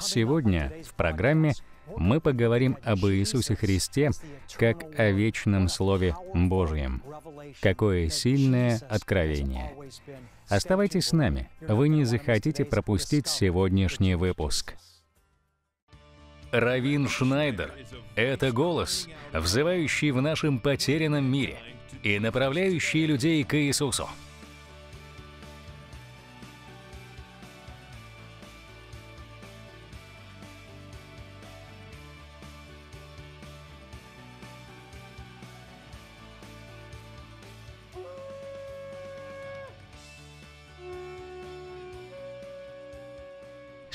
Сегодня в программе мы поговорим об Иисусе Христе как о вечном Слове Божьем. Какое сильное откровение! Оставайтесь с нами, вы не захотите пропустить сегодняшний выпуск. Равин Шнайдер — это голос, взывающий в нашем потерянном мире и направляющий людей к Иисусу.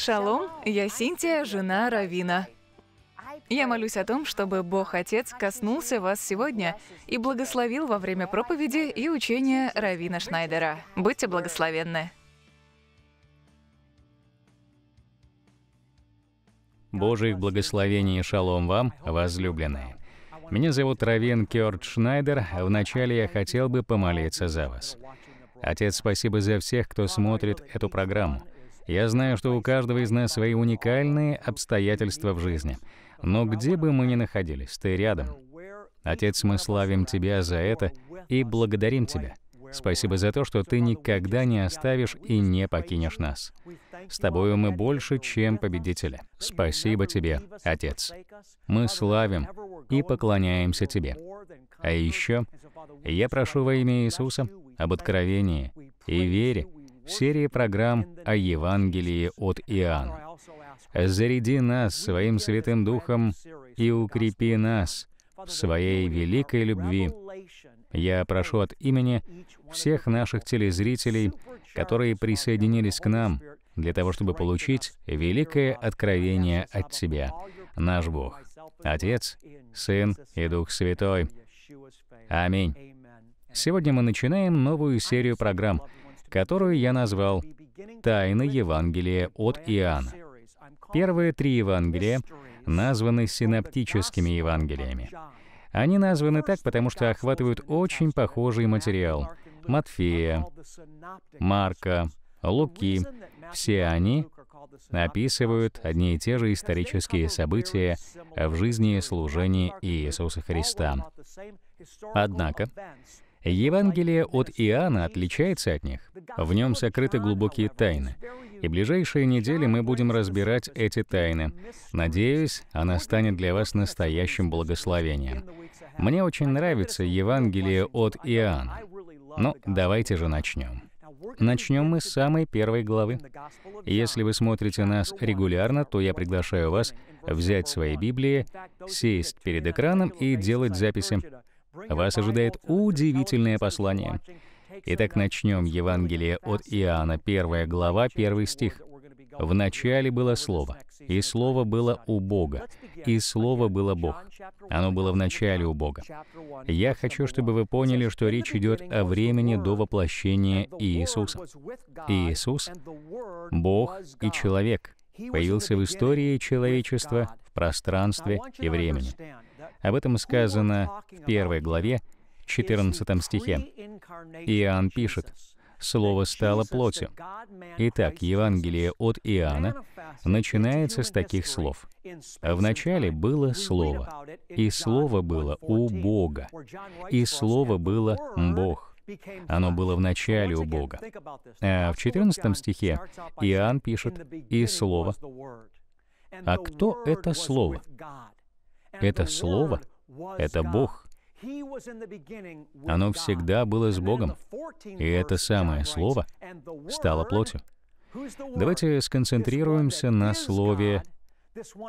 Шалом, я Синтия, жена Равина. Я молюсь о том, чтобы Бог Отец коснулся вас сегодня и благословил во время проповеди и учения Равина Шнайдера. Будьте благословенны. Божьих благословений и шалом вам, возлюбленные. Меня зовут Равин Кёрт Шнайдер. Вначале я хотел бы помолиться за вас. Отец, спасибо за всех, кто смотрит эту программу. Я знаю, что у каждого из нас свои уникальные обстоятельства в жизни. Но где бы мы ни находились, ты рядом. Отец, мы славим Тебя за это и благодарим Тебя. Спасибо за то, что Ты никогда не оставишь и не покинешь нас. С Тобою мы больше, чем победители. Спасибо Тебе, Отец. Мы славим и поклоняемся Тебе. А еще я прошу во имя Иисуса об откровении и вере, серии программ о Евангелии от Иоанна. Заряди нас своим Святым Духом и укрепи нас в своей великой любви. Я прошу от имени всех наших телезрителей, которые присоединились к нам, для того, чтобы получить великое откровение от Тебя, наш Бог, Отец, Сын и Дух Святой. Аминь. Сегодня мы начинаем новую серию программ — которую я назвал «Тайны Евангелия от Иоанна». Первые три Евангелия названы синаптическими Евангелиями. Они названы так, потому что охватывают очень похожий материал. Матфея, Марка, Луки. Все они описывают одни и те же исторические события в жизни и служении Иисуса Христа. Однако, Евангелие от Иоанна отличается от них. В нем сокрыты глубокие тайны. И ближайшие недели мы будем разбирать эти тайны. Надеюсь, она станет для вас настоящим благословением. Мне очень нравится Евангелие от Иоанна. Но ну, давайте же начнем. Начнем мы с самой первой главы. Если вы смотрите нас регулярно, то я приглашаю вас взять свои Библии, сесть перед экраном и делать записи. Вас ожидает удивительное послание. Итак, начнем Евангелие от Иоанна, 1 глава, 1 стих. «В начале было Слово, и Слово было у Бога, и Слово было Бог. Оно было в начале у Бога». Я хочу, чтобы вы поняли, что речь идет о времени до воплощения Иисуса. Иисус — Бог и человек, появился в истории человечества, в пространстве и времени. Об этом сказано в первой главе, 14 стихе. Иоанн пишет, «Слово стало плотью». Итак, Евангелие от Иоанна начинается с таких слов. «Вначале было Слово, и Слово было у Бога, и Слово было Бог». Оно было в начале у Бога. А в 14 стихе Иоанн пишет «И Слово». А кто это Слово? Это Слово, это Бог. Оно всегда было с Богом. И это самое Слово стало плотью. Давайте сконцентрируемся на слове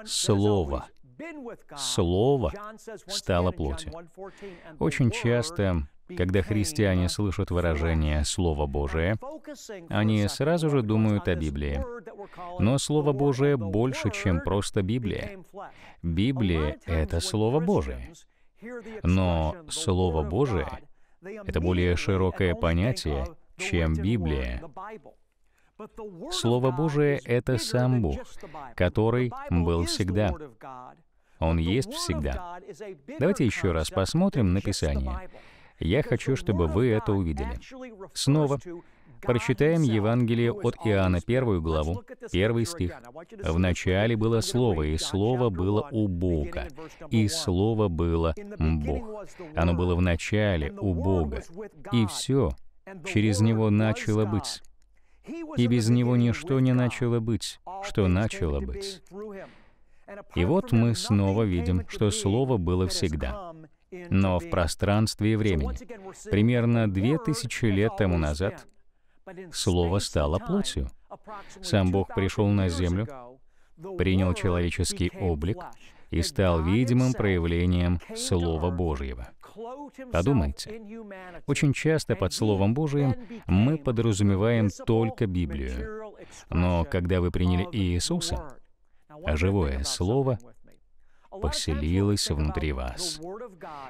«слово». Слово стало плотью. Очень часто когда христиане слышат выражение «Слово Божие», они сразу же думают о Библии. Но Слово Божие больше, чем просто Библия. Библия — это Слово Божие. Но Слово Божие — это более широкое понятие, чем Библия. Слово Божие — это сам Бог, который был всегда. Он есть всегда. Давайте еще раз посмотрим на Писание. Я хочу, чтобы вы это увидели. Снова прочитаем Евангелие от Иоанна, первую главу, первый стих. «В начале было Слово, и Слово было у Бога, и Слово было Бог. Оно было в начале у Бога, и все через Него начало быть. И без Него ничто не начало быть, что начало быть». И вот мы снова видим, что Слово было всегда но в пространстве и времени. Примерно две тысячи лет тому назад Слово стало плотью. Сам Бог пришел на землю, принял человеческий облик и стал видимым проявлением Слова Божьего. Подумайте, очень часто под Словом Божиим мы подразумеваем только Библию. Но когда вы приняли Иисуса, а живое Слово — поселилось внутри вас.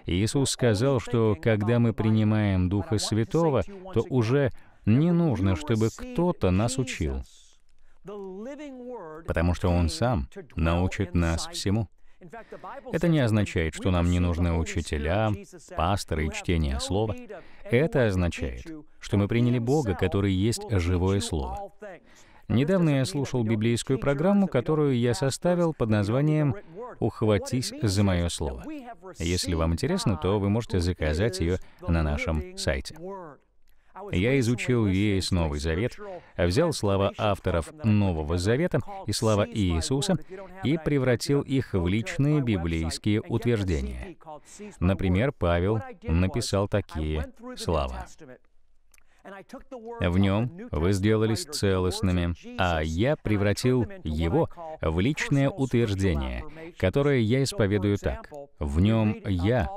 Иисус сказал, что когда мы принимаем Духа Святого, то уже не нужно, чтобы кто-то нас учил, потому что Он сам научит нас всему. Это не означает, что нам не нужны учителя, пасторы и чтение слова. Это означает, что мы приняли Бога, который есть живое слово. Недавно я слушал библейскую программу, которую я составил под названием «Ухватись за мое слово». Если вам интересно, то вы можете заказать ее на нашем сайте. Я изучил весь Новый Завет, взял слова авторов Нового Завета и слова Иисуса и превратил их в личные библейские утверждения. Например, Павел написал такие слова. В нем вы сделались целостными, а я превратил его в личное утверждение, которое я исповедую так. В нем я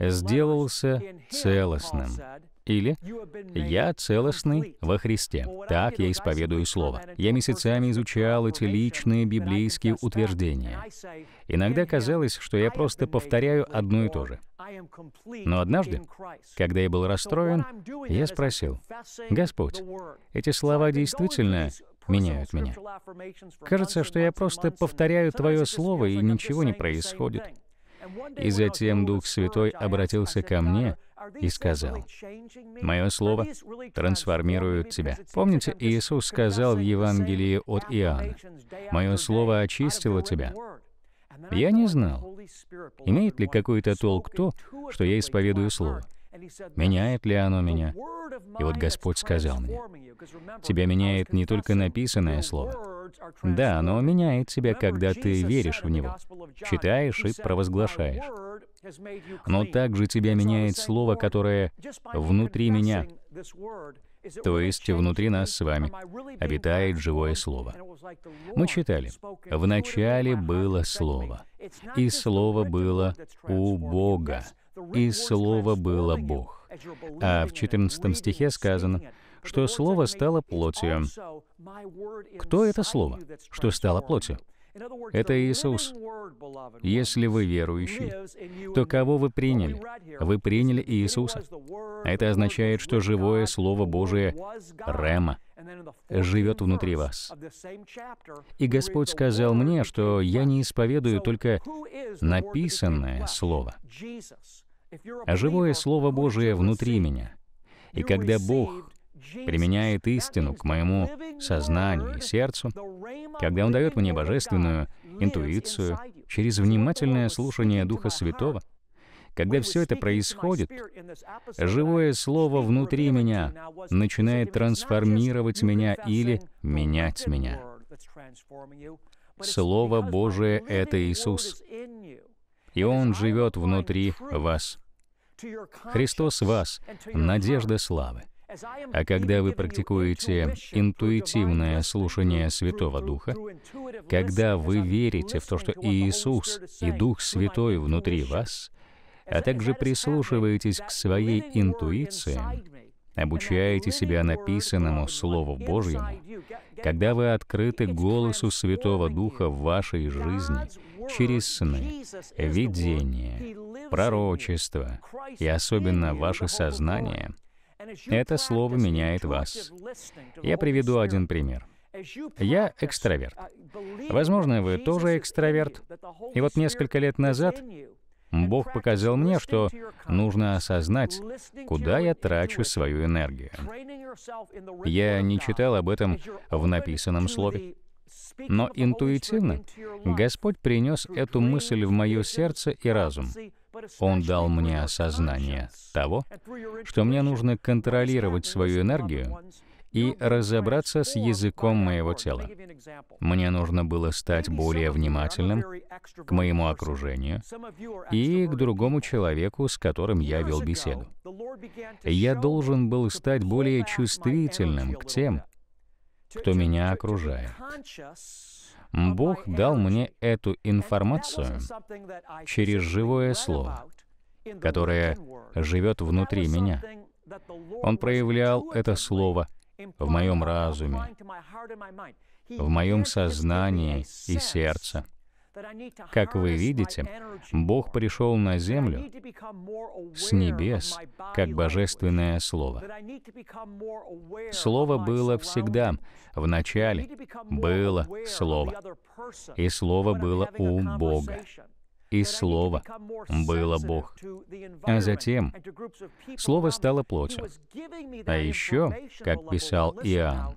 сделался целостным. Или «Я целостный во Христе». Так я исповедую Слово. Я месяцами изучал эти личные библейские утверждения. Иногда казалось, что я просто повторяю одно и то же. Но однажды, когда я был расстроен, я спросил, «Господь, эти слова действительно меняют меня? Кажется, что я просто повторяю Твое Слово, и ничего не происходит». И затем Дух Святой обратился ко мне и сказал, «Мое слово трансформирует тебя». Помните, Иисус сказал в Евангелии от Иоанна, «Мое слово очистило тебя». Я не знал, имеет ли какой-то толк то, что я исповедую слово. Меняет ли оно меня? И вот Господь сказал мне, «Тебя меняет не только написанное слово, да, но меняет тебя, когда ты веришь в Него, читаешь и провозглашаешь. Но также тебя меняет слово, которое «внутри меня», то есть внутри нас с вами обитает живое Слово. Мы читали, в начале было Слово, и Слово было у Бога, и Слово было Бог. А в 14 стихе сказано, что Слово стало плотью. Кто это Слово, что стало плотью? Это Иисус. Если вы верующий, то кого вы приняли? Вы приняли Иисуса. Это означает, что живое Слово Божие — Рема живет внутри вас. И Господь сказал мне, что я не исповедую только написанное Слово, а живое Слово Божие внутри меня. И когда Бог применяет истину к моему сознанию и сердцу, когда Он дает мне божественную интуицию через внимательное слушание Духа Святого, когда все это происходит, живое слово внутри меня начинает трансформировать меня или менять меня. Слово Божие — это Иисус, и Он живет внутри вас. Христос вас, надежда славы. А когда вы практикуете интуитивное слушание Святого Духа, когда вы верите в то, что и Иисус и Дух Святой внутри вас, а также прислушиваетесь к своей интуиции, обучаете себя написанному Слову Божьему, когда вы открыты голосу Святого Духа в вашей жизни через сны, видения, пророчество и особенно ваше сознание — это слово меняет вас. Я приведу один пример. Я экстраверт. Возможно, вы тоже экстраверт. И вот несколько лет назад Бог показал мне, что нужно осознать, куда я трачу свою энергию. Я не читал об этом в написанном слове. Но интуитивно Господь принес эту мысль в мое сердце и разум. Он дал мне осознание того, что мне нужно контролировать свою энергию и разобраться с языком моего тела. Мне нужно было стать более внимательным к моему окружению и к другому человеку, с которым я вел беседу. Я должен был стать более чувствительным к тем, кто меня окружает. Бог дал мне эту информацию через живое слово, которое живет внутри меня. Он проявлял это слово в моем разуме, в моем сознании и сердце. Как вы видите, Бог пришел на землю с небес, как божественное Слово. Слово было всегда, в начале было Слово, и Слово было у Бога и Слово было Бог. А затем Слово стало плотью. А еще, как писал Иоанн,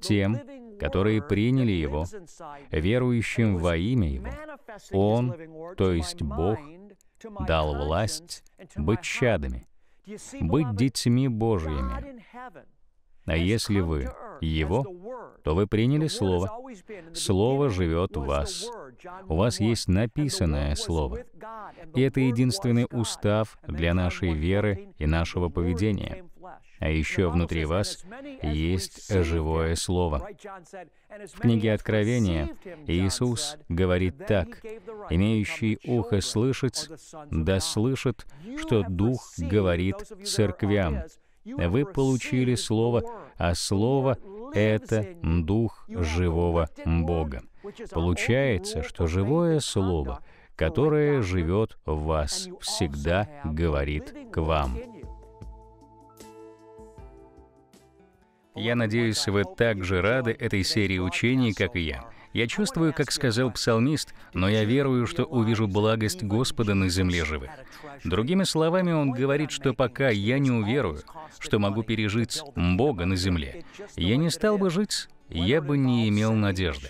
тем, которые приняли Его, верующим во имя Его. Он, то есть Бог, дал власть быть чадами, быть детьми Божьими. А если вы Его, то вы приняли Слово. Слово живет в вас. У вас есть написанное Слово. И это единственный устав для нашей веры и нашего поведения. А еще внутри вас есть живое слово. В книге Откровения Иисус говорит так, «Имеющий ухо слышать, да слышит, что Дух говорит церквям». Вы получили Слово, а Слово — это Дух живого Бога. Получается, что живое Слово, которое живет в вас, всегда говорит к вам. Я надеюсь, вы так же рады этой серии учений, как и я. Я чувствую, как сказал псалмист, но я верую, что увижу благость Господа на земле живых. Другими словами, он говорит, что пока я не уверую, что могу пережить Бога на земле, я не стал бы жить, я бы не имел надежды.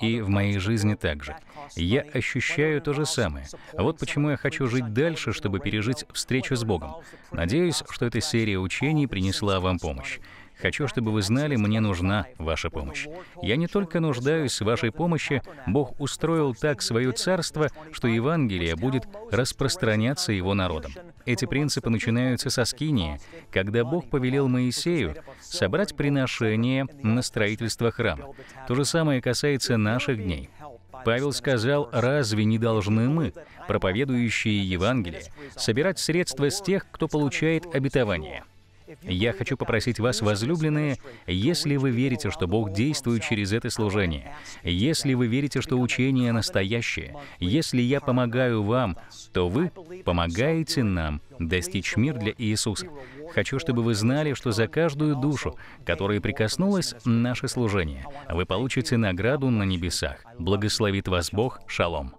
И в моей жизни также. Я ощущаю то же самое. Вот почему я хочу жить дальше, чтобы пережить встречу с Богом. Надеюсь, что эта серия учений принесла вам помощь. Хочу, чтобы вы знали, мне нужна ваша помощь. Я не только нуждаюсь в вашей помощи, Бог устроил так свое царство, что Евангелие будет распространяться его народом. Эти принципы начинаются со Скинии, когда Бог повелел Моисею собрать приношение на строительство храма. То же самое касается наших дней. Павел сказал, разве не должны мы, проповедующие Евангелие, собирать средства с тех, кто получает обетование? Я хочу попросить вас, возлюбленные, если вы верите, что Бог действует через это служение, если вы верите, что учение настоящее, если я помогаю вам, то вы помогаете нам достичь мир для Иисуса. Хочу, чтобы вы знали, что за каждую душу, которая прикоснулась наше служение, вы получите награду на небесах. Благословит вас Бог. Шалом.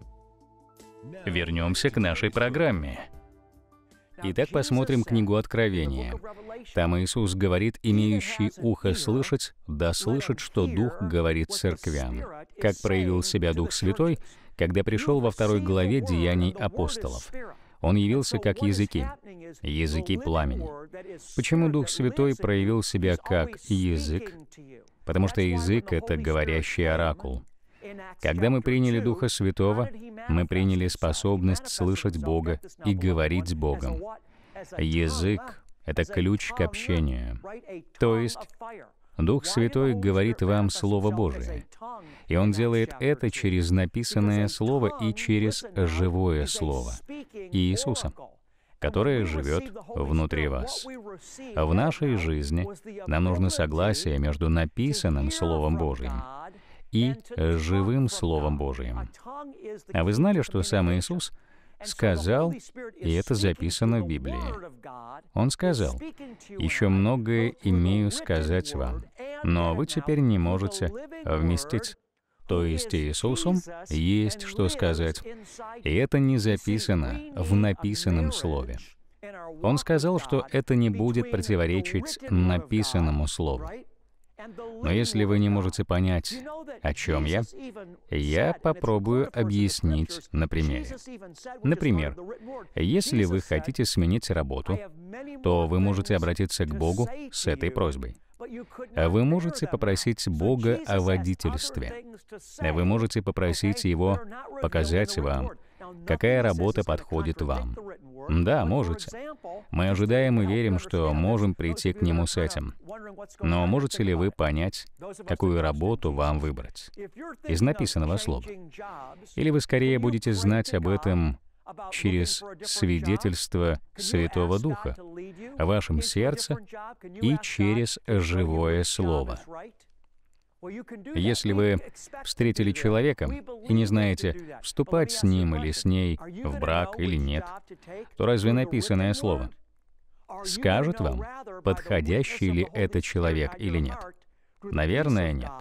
Вернемся к нашей программе. Итак, посмотрим книгу Откровения. Там Иисус говорит, имеющий ухо слышать, да слышит, что Дух говорит церквям. Как проявил себя Дух Святой, когда пришел во второй главе Деяний апостолов. Он явился как языки, языки пламени. Почему Дух Святой проявил себя как язык? Потому что язык — это говорящий оракул. Когда мы приняли Духа Святого, мы приняли способность слышать Бога и говорить с Богом. Язык — это ключ к общению. То есть Дух Святой говорит вам Слово Божие. И Он делает это через написанное Слово и через живое Слово Иисуса, которое живет внутри вас. В нашей жизни нам нужно согласие между написанным Словом Божьим и э, живым Словом Божиим. А вы знали, что сам Иисус сказал, и это записано в Библии. Он сказал, «Еще многое имею сказать вам, но вы теперь не можете вместить». То есть Иисусу есть что сказать, и это не записано в написанном слове. Он сказал, что это не будет противоречить написанному слову. Но если вы не можете понять, о чем я, я попробую объяснить на примере. Например, если вы хотите сменить работу, то вы можете обратиться к Богу с этой просьбой. Вы можете попросить Бога о водительстве. Вы можете попросить Его показать вам, какая работа подходит вам. Да, можете. Мы ожидаем и верим, что можем прийти к нему с этим. Но можете ли вы понять, какую работу вам выбрать? Из написанного слова. Или вы скорее будете знать об этом через свидетельство Святого Духа в вашем сердце и через живое Слово. Если вы встретили человека и не знаете, вступать с ним или с ней в брак или нет, то разве написанное слово скажет вам, подходящий ли это человек или нет? Наверное, нет.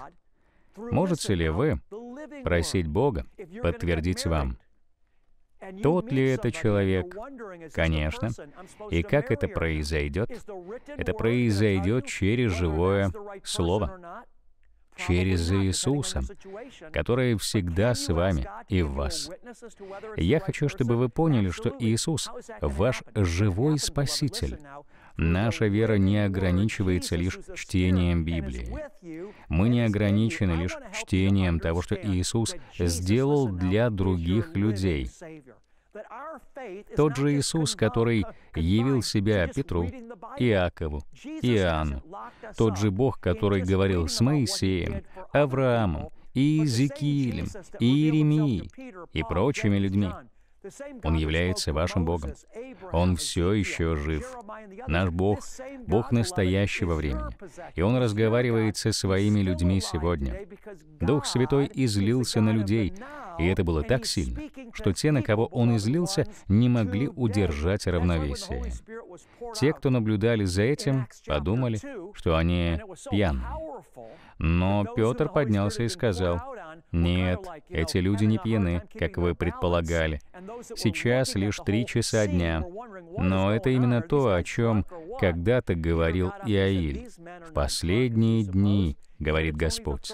Можете ли вы просить Бога подтвердить вам, тот ли это человек? Конечно. И как это произойдет? Это произойдет через живое слово через Иисуса, который всегда с вами и в вас. Я хочу, чтобы вы поняли, что Иисус — ваш живой Спаситель. Наша вера не ограничивается лишь чтением Библии. Мы не ограничены лишь чтением того, что Иисус сделал для других людей. Тот же Иисус, который явил себя Петру, Иакову, Иоанну, тот же Бог, который говорил с Моисеем, Авраамом, Иезекиилем, и Иеремией, и прочими людьми. Он является вашим Богом. Он все еще жив. Наш Бог — Бог настоящего времени. И Он разговаривает со своими людьми сегодня. Дух Святой излился на людей, и это было так сильно, что те, на кого он излился, не могли удержать равновесие. Те, кто наблюдали за этим, подумали, что они пьяны. Но Петр поднялся и сказал, «Нет, эти люди не пьяны, как вы предполагали. Сейчас лишь три часа дня. Но это именно то, о чем когда-то говорил Иаиль. В последние дни говорит Господь,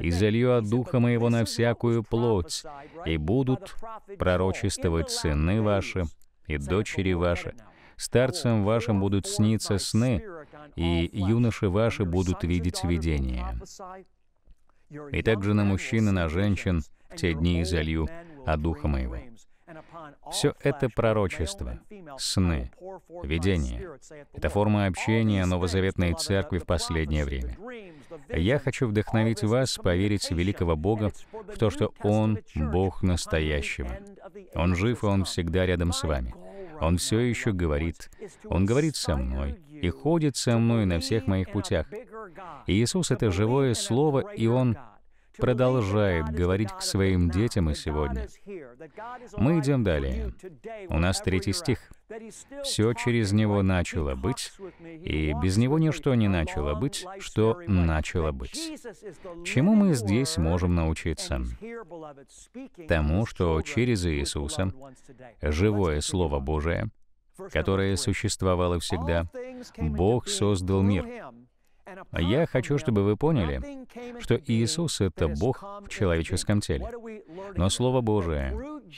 и залью от Духа Моего на всякую плоть, и будут пророчествовать сыны ваши и дочери ваши. Старцам вашим будут сниться сны, и юноши ваши будут видеть видения. И также на мужчин и на женщин в те дни изолью от Духа Моего. Все это пророчество, сны, видения. Это форма общения новозаветной церкви в последнее время. Я хочу вдохновить вас поверить в великого Бога, в то, что Он — Бог настоящего. Он жив, и Он всегда рядом с вами. Он все еще говорит. Он говорит со мной и ходит со мной на всех моих путях. И Иисус — это живое Слово, и Он — продолжает говорить к своим детям и сегодня. Мы идем далее. У нас третий стих. «Все через Него начало быть, и без Него ничто не начало быть, что начало быть». Чему мы здесь можем научиться? Тому, что через Иисуса, живое Слово Божие, которое существовало всегда, Бог создал мир, я хочу, чтобы вы поняли, что Иисус — это Бог в человеческом теле. Но Слово Божие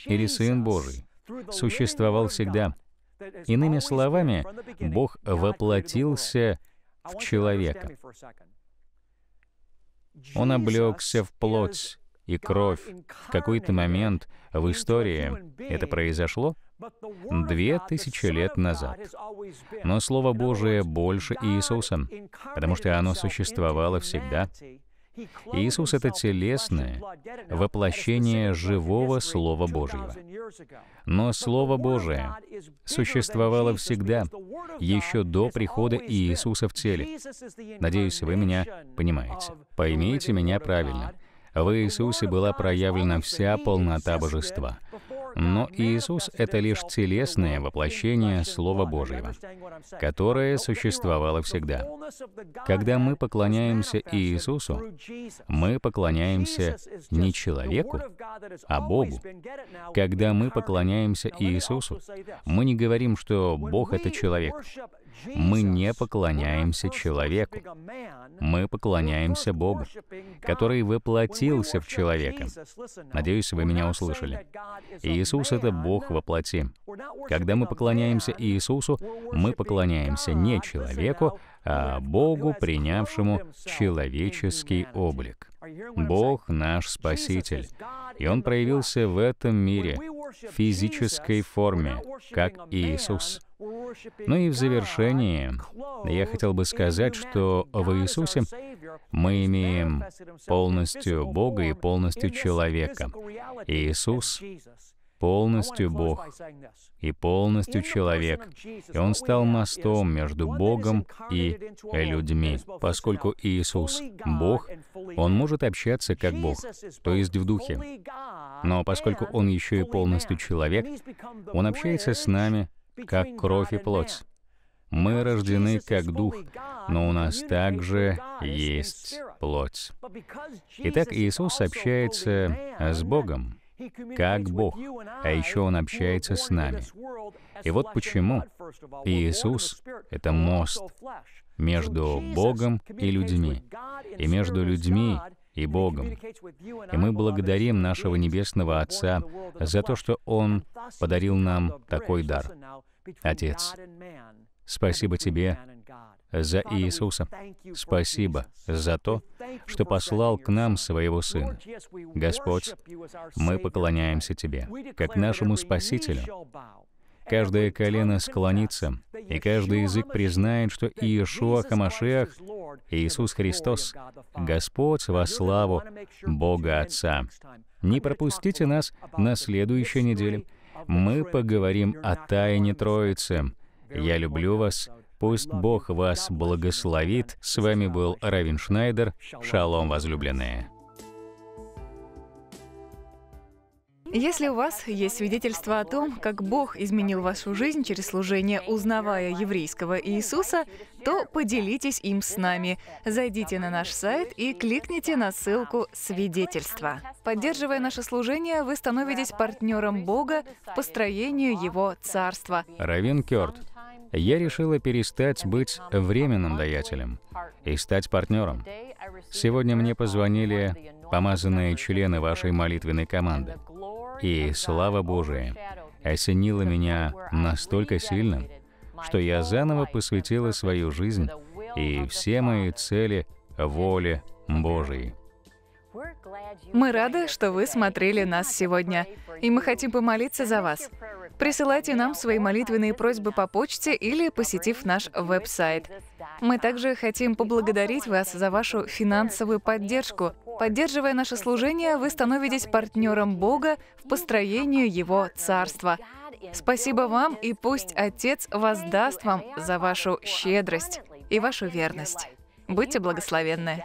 или Сын Божий существовал всегда. Иными словами, Бог воплотился в человека. Он облегся в плоть и кровь. В какой-то момент в истории это произошло две тысячи лет назад. Но Слово Божие больше Иисуса, потому что оно существовало всегда. Иисус — это телесное воплощение живого Слова Божьего. Но Слово Божие существовало всегда, еще до прихода Иисуса в теле. Надеюсь, вы меня понимаете. Поймите меня правильно. В Иисусе была проявлена вся полнота Божества. Но Иисус — это лишь телесное воплощение Слова Божьего, которое существовало всегда. Когда мы поклоняемся Иисусу, мы поклоняемся не человеку, а Богу. Когда мы поклоняемся Иисусу, мы не говорим, что Бог — это человек. Мы не поклоняемся человеку. Мы поклоняемся Богу, который воплотился в человека. Надеюсь, вы меня услышали. Иисус Иисус — это Бог во плоти. Когда мы поклоняемся Иисусу, мы поклоняемся не человеку, а Богу, принявшему человеческий облик. Бог — наш Спаситель, и Он проявился в этом мире, в физической форме, как Иисус. Ну и в завершении я хотел бы сказать, что в Иисусе мы имеем полностью Бога и полностью человека. Иисус полностью Бог и полностью человек, и Он стал мостом между Богом и людьми. Поскольку Иисус — Бог, Он может общаться как Бог, то есть в Духе. Но поскольку Он еще и полностью человек, Он общается с нами как кровь и плоть. Мы рождены как дух, но у нас также есть плоть. Итак, Иисус общается с Богом как Бог, а еще Он общается с нами. И вот почему Иисус — это мост между Богом и людьми, и между людьми и Богом. И мы благодарим нашего Небесного Отца за то, что Он подарил нам такой дар. Отец, Спасибо Тебе за Иисуса. Спасибо за то, что послал к нам Своего Сына. Господь, мы поклоняемся Тебе, как нашему Спасителю. Каждое колено склонится, и каждый язык признает, что Иешуа Хамашех, Иисус Христос, Господь во славу Бога Отца. Не пропустите нас на следующей неделе. Мы поговорим о тайне Троицы — я люблю вас. Пусть Бог вас благословит. С вами был Равин Шнайдер. Шалом, возлюбленные. Если у вас есть свидетельство о том, как Бог изменил вашу жизнь через служение, узнавая еврейского Иисуса, то поделитесь им с нами. Зайдите на наш сайт и кликните на ссылку «Свидетельство». Поддерживая наше служение, вы становитесь партнером Бога в построении Его Царства. Равин Кёрт, я решила перестать быть временным даятелем и стать партнером. Сегодня мне позвонили помазанные члены вашей молитвенной команды. И слава Божия осенила меня настолько сильно, что я заново посвятила свою жизнь и все мои цели воле Божией. Мы рады, что вы смотрели нас сегодня, и мы хотим помолиться за вас. Присылайте нам свои молитвенные просьбы по почте или посетив наш веб-сайт. Мы также хотим поблагодарить вас за вашу финансовую поддержку. Поддерживая наше служение, вы становитесь партнером Бога в построении Его Царства. Спасибо вам, и пусть Отец воздаст вам за вашу щедрость и вашу верность. Будьте благословенны!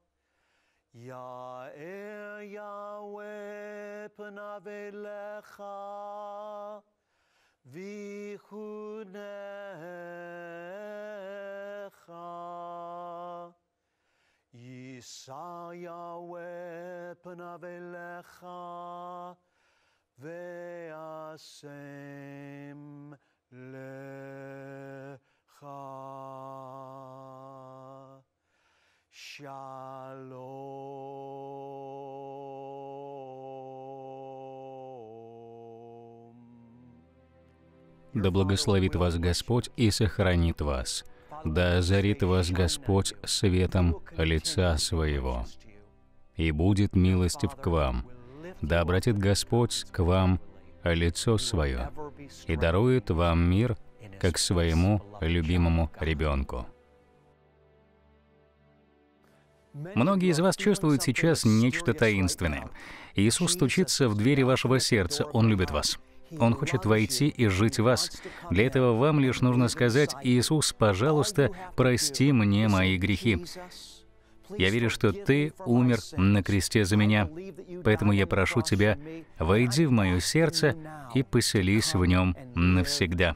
יאר יהוה פניו אליך, ויחונך. יישא יהוה פניו אליך, ואשם לך. Да благословит вас Господь и сохранит вас. Да озарит вас Господь светом лица своего. И будет милостив к вам. Да обратит Господь к вам лицо свое и дарует вам мир, как своему любимому ребенку. Многие из вас чувствуют сейчас нечто таинственное. Иисус стучится в двери вашего сердца, Он любит вас. Он хочет войти и жить в вас. Для этого вам лишь нужно сказать, «Иисус, пожалуйста, прости мне мои грехи». Я верю, что Ты умер на кресте за меня, поэтому я прошу Тебя, войди в мое сердце и поселись в нем навсегда.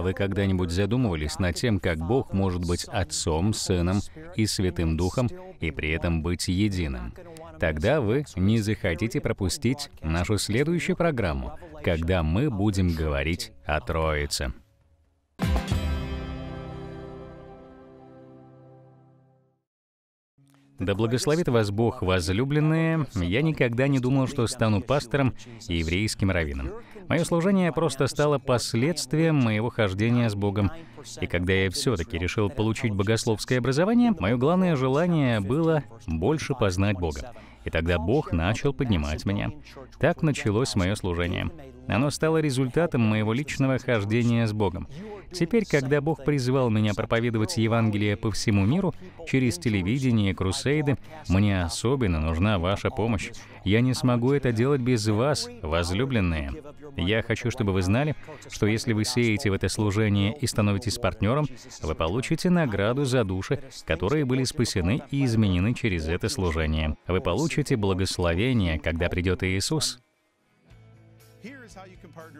Вы когда-нибудь задумывались над тем, как Бог может быть Отцом, Сыном и Святым Духом и при этом быть единым? Тогда вы не захотите пропустить нашу следующую программу, когда мы будем говорить о Троице. Да благословит вас Бог, возлюбленные. Я никогда не думал, что стану пастором и еврейским раввином. Мое служение просто стало последствием моего хождения с Богом. И когда я все-таки решил получить богословское образование, мое главное желание было больше познать Бога. И тогда Бог начал поднимать меня. Так началось мое служение. Оно стало результатом моего личного хождения с Богом. Теперь, когда Бог призвал меня проповедовать Евангелие по всему миру, через телевидение, крусейды, мне особенно нужна ваша помощь. Я не смогу это делать без вас, возлюбленные. Я хочу, чтобы вы знали, что если вы сеете в это служение и становитесь партнером, вы получите награду за души, которые были спасены и изменены через это служение. Вы получите благословение, когда придет Иисус.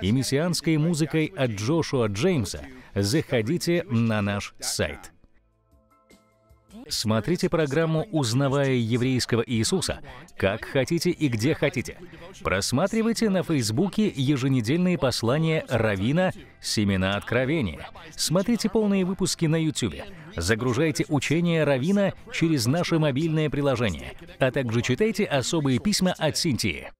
и мессианской музыкой от Джошуа Джеймса, заходите на наш сайт. Смотрите программу «Узнавая еврейского Иисуса» как хотите и где хотите. Просматривайте на Фейсбуке еженедельные послания Равина «Семена откровения». Смотрите полные выпуски на Ютубе. Загружайте учение Равина через наше мобильное приложение, а также читайте особые письма от Синтии.